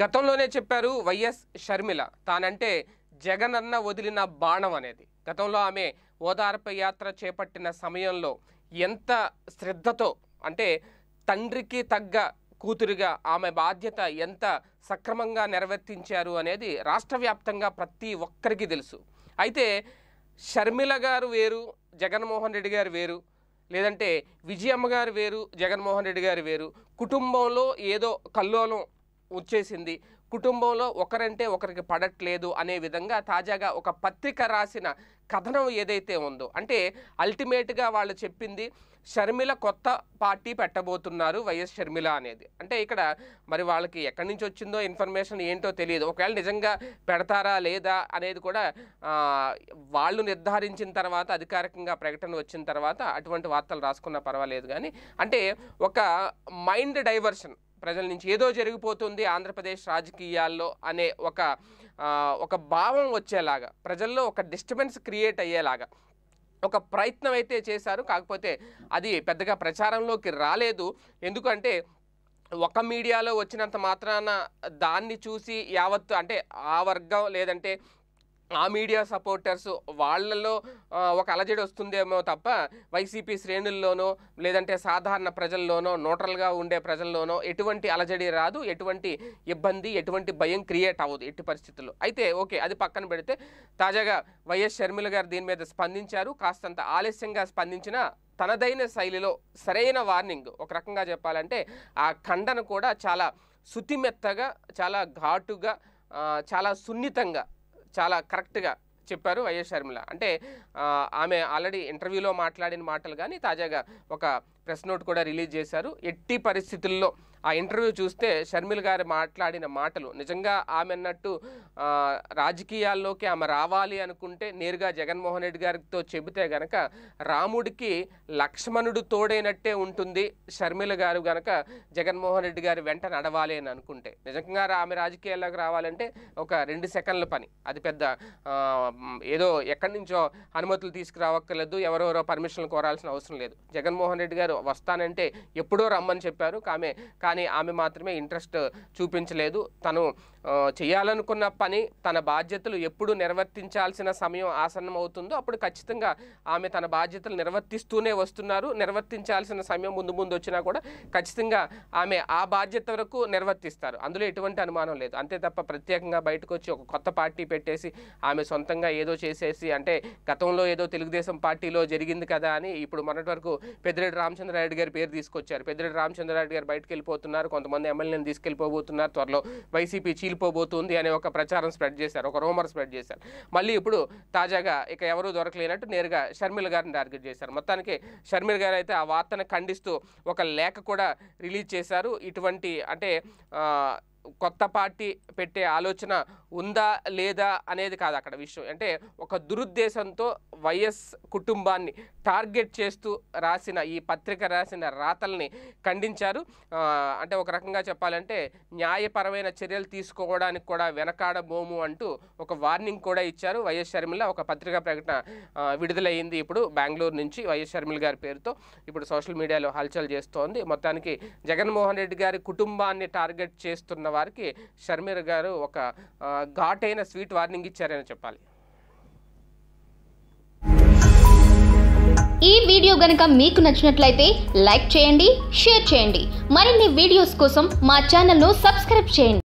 గతంలోనే చెప్పారు వైఎస్ షర్మిల తానంటే జగన్ అన్న వదిలిన బాణం అనేది గతంలో ఆమె ఓదార్ప యాత్ర చేపట్టిన సమయంలో ఎంత శ్రద్ధతో అంటే తండ్రికి తగ్గ కూతురుగా ఆమె బాధ్యత ఎంత సక్రమంగా నెరవేర్తించారు అనేది రాష్ట్ర వ్యాప్తంగా ప్రతి ఒక్కరికి తెలుసు అయితే షర్మిల గారు వేరు జగన్మోహన్ రెడ్డి గారు వేరు లేదంటే విజయమ్మ గారు వేరు జగన్మోహన్ రెడ్డి గారు వేరు కుటుంబంలో ఏదో కల్లోలం వచ్చేసింది కుటుంబంలో ఒకరంటే ఒకరికి పడట్లేదు అనే విధంగా తాజాగా ఒక పత్రిక రాసిన కథనం ఏదైతే ఉందో అంటే అల్టిమేట్గా వాళ్ళు చెప్పింది షర్మిల కొత్త పార్టీ పెట్టబోతున్నారు వైఎస్ షర్మిల అనేది అంటే ఇక్కడ మరి వాళ్ళకి ఎక్కడి నుంచి వచ్చిందో ఇన్ఫర్మేషన్ ఏంటో తెలియదు ఒకవేళ నిజంగా పెడతారా లేదా అనేది కూడా వాళ్ళు నిర్ధారించిన తర్వాత అధికారికంగా ప్రకటన వచ్చిన తర్వాత అటువంటి వార్తలు రాసుకున్నా పర్వాలేదు కానీ అంటే ఒక మైండ్ డైవర్షన్ ప్రజల నుంచి ఏదో జరిగిపోతుంది ఆంధ్రప్రదేశ్ రాజకీయాల్లో అనే ఒక ఒక భావం వచ్చేలాగా ప్రజల్లో ఒక డిస్టర్బెన్స్ క్రియేట్ అయ్యేలాగా ఒక ప్రయత్నం అయితే చేశారు కాకపోతే అది పెద్దగా ప్రచారంలోకి రాలేదు ఎందుకంటే ఒక మీడియాలో వచ్చినంత మాత్రాన దాన్ని చూసి యావత్తు అంటే ఆ వర్గం లేదంటే ఆ మీడియా సపోర్టర్స్ వాళ్ళలో ఒక అలజడి వస్తుందేమో తప్ప వైసీపీ శ్రేణుల్లోనో లేదంటే సాధారణ ప్రజల్లోనో నోటల్గా ఉండే ప్రజల్లోనో ఎటువంటి అలజడి రాదు ఎటువంటి ఇబ్బంది ఎటువంటి భయం క్రియేట్ అవ్వదు ఎట్టి పరిస్థితుల్లో అయితే ఓకే అది పక్కన పెడితే తాజాగా వైఎస్ షర్మిల గారు దీని మీద స్పందించారు కాస్తంత ఆలస్యంగా స్పందించిన తనదైన శైలిలో సరైన వార్నింగ్ ఒక రకంగా చెప్పాలంటే ఆ ఖండన కూడా చాలా శుతిమెత్తగా చాలా ఘాటుగా చాలా సున్నితంగా చాలా కరెక్ట్గా చెప్పారు వైఎస్ షర్మిల అంటే ఆమె ఆల్రెడీ ఇంటర్వ్యూలో మాట్లాడిన మాటలు కానీ తాజాగా ఒక ప్రెస్ నోట్ కూడా రిలీజ్ చేశారు ఎట్టి పరిస్థితుల్లో ఆ ఇంటర్వ్యూ చూస్తే షర్మిల్ గారు మాట్లాడిన మాటలు నిజంగా ఆమె అన్నట్టు రాజకీయాల్లోకి ఆమె రావాలి అనుకుంటే నేరుగా జగన్మోహన్ రెడ్డి గారితో చెబితే గనక రాముడికి లక్ష్మణుడు తోడైనట్టే ఉంటుంది షర్మిల గారు గనక జగన్మోహన్ రెడ్డి గారి వెంట నడవాలి అని అనుకుంటే నిజంగా ఆమె రాజకీయాల్లోకి రావాలంటే ఒక రెండు సెకండ్ల పని అది పెద్ద ఏదో ఎక్కడి నుంచో అనుమతులు తీసుకురావక్కర్లేదు ఎవరెవరో పర్మిషన్లు కోరాల్సిన అవసరం లేదు జగన్మోహన్ రెడ్డి గారు వస్తానంటే ఎప్పుడో రమ్మని చెప్పారు ఆమె కానీ ఆమె మాత్రమే ఇంట్రెస్ట్ చూపించలేదు తను చేయాలనుకున్న పని తన బాధ్యతలు ఎప్పుడు నిర్వర్తించాల్సిన సమయం ఆసన్నం అవుతుందో అప్పుడు ఖచ్చితంగా ఆమె తన బాధ్యతలు నిర్వర్తిస్తూనే వస్తున్నారు నిర్వర్తించాల్సిన సమయం ముందు ముందు వచ్చినా కూడా ఖచ్చితంగా ఆమె ఆ బాధ్యత వరకు నిర్వర్తిస్తారు అందులో ఎటువంటి అనుమానం లేదు అంతే తప్ప ప్రత్యేకంగా బయటకు వచ్చి ఒక కొత్త పార్టీ పెట్టేసి ఆమె సొంతంగా ఏదో చేసేసి అంటే గతంలో ఏదో తెలుగుదేశం పార్టీలో జరిగింది కదా అని ఇప్పుడు మొన్నటి వరకు పెద్దిరెడ్డి రామచంద్ర రామచంద్రారెడ్డి గారి పేరు తీసుకొచ్చారు పెద్దిరెడ్డి రామచంద్రారెడ్డి గారు బయటకు వెళ్ళిపోతున్నారు కొంతమంది ఎమ్మెల్యేని తీసుకెళ్ళిపోబోతున్నారు త్వరలో వైసీపీ చీలిపోబోతుంది అనే ఒక ప్రచారం స్ప్రెడ్ చేశారు ఒక రూమర్ స్ప్రెడ్ చేశారు మళ్ళీ ఇప్పుడు తాజాగా ఇక ఎవరూ దొరకలేనట్టు నేరుగా షర్మిల గారిని టార్గెట్ చేశారు మొత్తానికి షర్మిల గారు అయితే ఆ వార్తను ఖండిస్తూ ఒక లేఖ కూడా రిలీజ్ చేశారు ఇటువంటి అంటే కొత్త పార్టీ పెట్టే ఆలోచన ఉందా లేదా అనేది కాదు అక్కడ విషయం అంటే ఒక దురుద్దేశంతో వైఎస్ కుటుంబాన్ని టార్గెట్ చేస్తూ రాసిన ఈ పత్రిక రాసిన రాతల్ని ఖండించారు అంటే ఒక రకంగా చెప్పాలంటే న్యాయపరమైన చర్యలు తీసుకోవడానికి కూడా వెనకాడబోము అంటూ ఒక వార్నింగ్ కూడా ఇచ్చారు వైఎస్ షర్మిల ఒక పత్రికా ప్రకటన విడుదలయ్యింది ఇప్పుడు బెంగళూరు నుంచి వైఎస్ షర్మిల గారి పేరుతో ఇప్పుడు సోషల్ మీడియాలో హల్చల్ చేస్తోంది మొత్తానికి జగన్మోహన్ రెడ్డి గారి కుటుంబాన్ని టార్గెట్ చేస్తున్న వారికి షర్మిల గారు ఒక ఘాటైన స్వీట్ వార్నింగ్ ఇచ్చారని చెప్పాలి ఈ వీడియో గనక మీకు నచ్చినట్లయితే లైక్ చేయండి షేర్ చేయండి మరిన్ని వీడియోస్ కోసం మా ఛానల్ను సబ్స్క్రైబ్ చేయండి